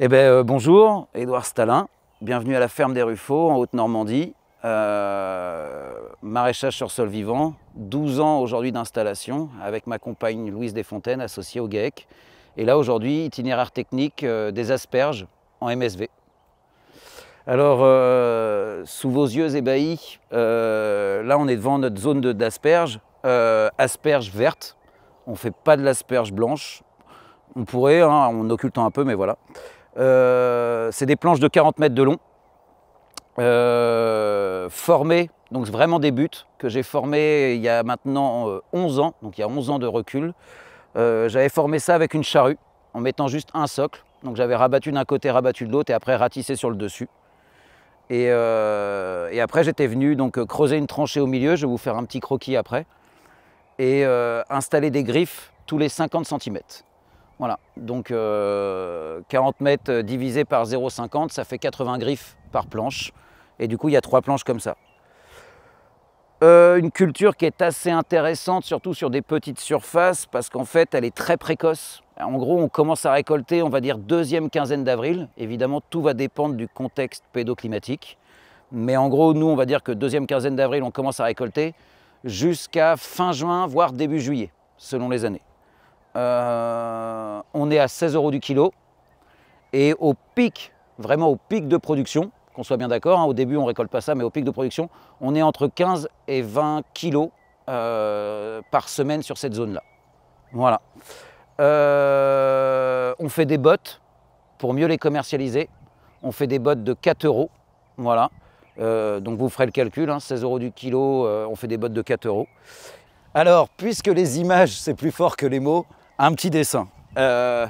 Eh bien, euh, bonjour, Edouard Stalin. Bienvenue à la ferme des Ruffaux, en Haute-Normandie. Euh, maraîchage sur sol vivant, 12 ans aujourd'hui d'installation avec ma compagne Louise Desfontaines, associée au GAEC. Et là, aujourd'hui, itinéraire technique euh, des asperges en MSV. Alors, sous vos yeux ébahis, là, on est devant notre zone d'asperges, asperges vertes. On ne fait pas de l'asperge blanche. On pourrait, hein, en occultant un peu, mais voilà. Euh, c'est des planches de 40 mètres de long, euh, formées, donc vraiment des buts, que j'ai formées il y a maintenant 11 euh, ans, donc il y a 11 ans de recul. j'avais formé ça avec une charrue, en mettant juste un socle. Donc j'avais rabattu d'un côté, rabattu de l'autre, et après ratissé sur le dessus. Et, après j'étais venu donc creuser une tranchée au milieu, je vais vous faire un petit croquis après, et installer des griffes tous les 50 cm. Voilà, donc 40 euh, mètres divisé par 0,50, ça fait 80 griffes par planche. Et du coup, il y a trois planches comme ça. Euh, une culture qui est assez intéressante, surtout sur des petites surfaces, parce qu'en fait, elle est très précoce. En gros, on commence à récolter, on va dire, deuxième quinzaine d'avril. Évidemment, tout va dépendre du contexte pédoclimatique. Mais en gros, nous, on va dire que deuxième quinzaine d'avril, on commence à récolter jusqu'à fin juin, voire début juillet, selon les années. Euh, on est à 16 euros du kilo. Et au pic, vraiment au pic de production, qu'on soit bien d'accord, hein, au début on récolte pas ça, mais au pic de production, on est entre 15 et 20 kilos euh, par semaine sur cette zone-là. Voilà. Euh, on fait des bottes pour mieux les commercialiser. On fait des bottes de 4 euros. Voilà. donc vous ferez le calcul, 16 hein, euros du kilo, on fait des bottes de 4 euros. Alors, puisque les images, c'est plus fort que les mots, un petit dessin. Euh,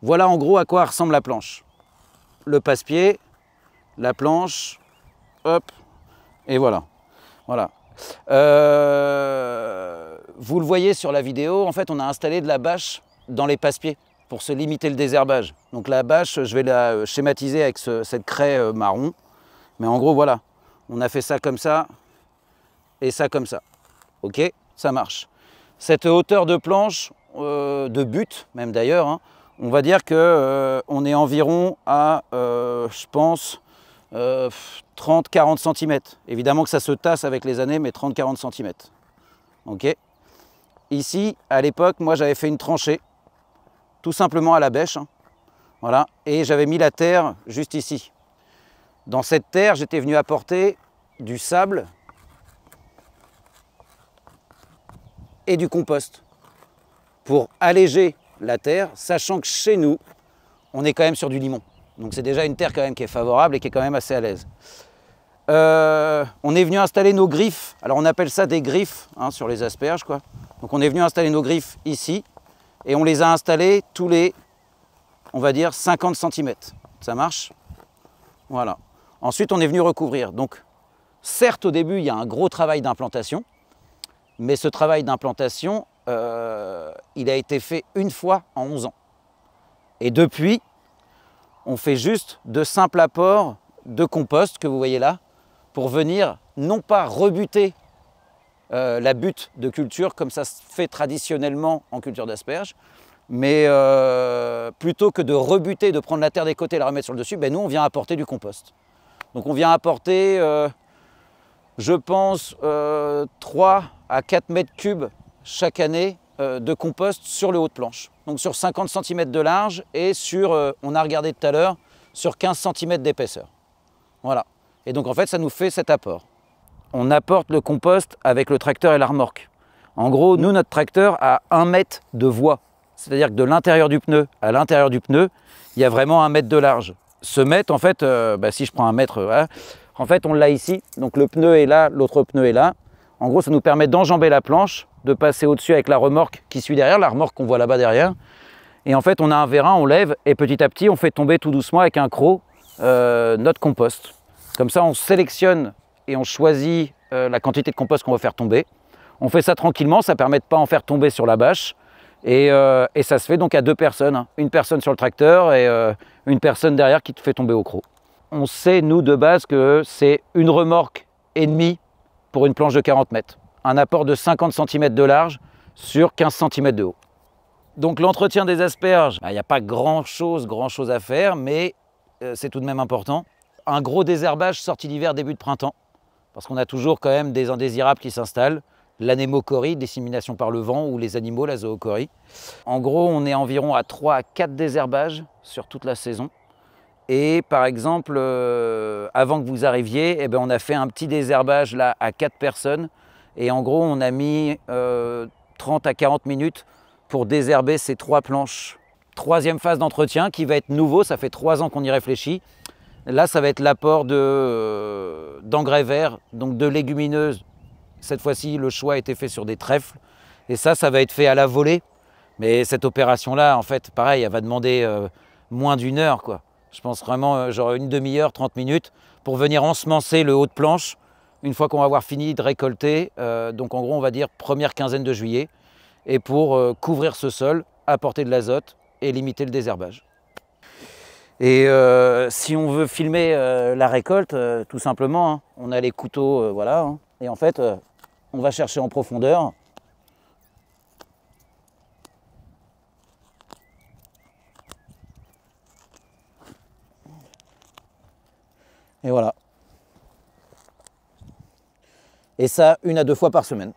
voilà en gros à quoi ressemble la planche. Le passe-pied, la planche, hop, et voilà. Voilà. Euh, vous le voyez sur la vidéo, en fait, on a installé de la bâche dans les passe-pieds pour se limiter le désherbage. Donc la bâche, je vais la euh, schématiser avec cette craie marron. Mais en gros, voilà, on a fait ça comme ça et ça comme ça. OK ça marche. Cette hauteur de planche, euh, de but même d'ailleurs, hein, on va dire que euh, on est environ à, euh, je pense, 30-40 cm. Évidemment que ça se tasse avec les années, mais 30-40 cm. Ok Ici, à l'époque, moi j'avais fait une tranchée, tout simplement à la bêche. Hein. voilà, et j'avais mis la terre juste ici. Dans cette terre, j'étais venu apporter du sable et du compost pour alléger la terre, sachant que chez nous, on est quand même sur du limon. Donc c'est déjà une terre quand même qui est favorable et qui est quand même assez à l'aise. Euh, on est venu installer nos griffes. Alors on appelle ça des griffes hein, sur les asperges. Quoi. Donc on est venu installer nos griffes ici et on les a installées tous les, on va dire, 50 cm. Ça marche Voilà. Ensuite, on est venu recouvrir. Donc certes, au début, il y a un gros travail d'implantation. Mais ce travail d'implantation, euh, il a été fait une fois en 11 ans. Et depuis, on fait juste de simples apports de compost que vous voyez là, pour venir non pas rebuter euh, la butte de culture comme ça se fait traditionnellement en culture d'asperges, mais euh, plutôt que de rebuter, de prendre la terre des côtés et la remettre sur le dessus, ben nous on vient apporter du compost. Donc on vient apporter je pense, 3 euh, à 4 mètres cubes chaque année euh, de compost sur le haut de planche. Donc sur 50 cm de large et sur, euh, on a regardé tout à l'heure, sur 15 cm d'épaisseur. Voilà. Et donc en fait, ça nous fait cet apport. On apporte le compost avec le tracteur et la remorque. En gros, nous, notre tracteur a 1 mètre de voie. C'est-à-dire que de l'intérieur du pneu à l'intérieur du pneu, il y a vraiment un mètre de large. Ce mètre, en fait, bah, si je prends un mètre, hein, en fait, on l'a ici, donc le pneu est là, l'autre pneu est là. En gros, ça nous permet d'enjamber la planche, de passer au-dessus avec la remorque qui suit derrière, la remorque qu'on voit là-bas derrière. Et en fait, on a un vérin, on lève, et petit à petit, on fait tomber tout doucement avec un croc euh, notre compost. Comme ça, on sélectionne et on choisit euh, la quantité de compost qu'on va faire tomber. On fait ça tranquillement, ça permet de pas en faire tomber sur la bâche. Et, euh, ça se fait donc à deux personnes. Hein. Une personne sur le tracteur et une personne derrière qui te fait tomber au croc on sait, nous, de base, que c'est une remorque et demie pour une planche de 40 mètres. Un apport de 50 cm de large sur 15 cm de haut. Donc l'entretien des asperges, bah, il n'y a pas grand-chose grand chose à faire, mais euh, c'est tout de même important. Un gros désherbage sorti d'hiver, début de printemps, parce qu'on a toujours quand même des indésirables qui s'installent. L'anémocorie, dissémination par le vent, ou les animaux, la zoocorie. En gros, on est environ à 3 à 4 désherbages sur toute la saison. Et par exemple, euh, avant que vous arriviez, eh ben, on a fait un petit désherbage là à quatre personnes. Et en gros, on a mis 30 euh, à 40 minutes pour désherber ces trois planches. Troisième phase d'entretien qui va être nouveau, ça fait trois ans qu'on y réfléchit. Là, ça va être l'apport euh, d'engrais verts, donc de légumineuses. Cette fois-ci, le choix a été fait sur des trèfles. Et ça, ça va être fait à la volée. Mais cette opération-là, en fait, pareil, elle va demander moins d'une heure, quoi. Je pense vraiment euh, genre une demi-heure, 30 minutes pour venir ensemencer le haut de planche une fois qu'on va avoir fini de récolter. Euh, donc en gros, on va dire première quinzaine de juillet. Et pour euh, couvrir ce sol, apporter de l'azote et limiter le désherbage. Et si on veut filmer la récolte, tout simplement, hein, on a les couteaux, voilà. Hein. et en fait, on va chercher en profondeur Et voilà. Et ça, une à deux fois par semaine.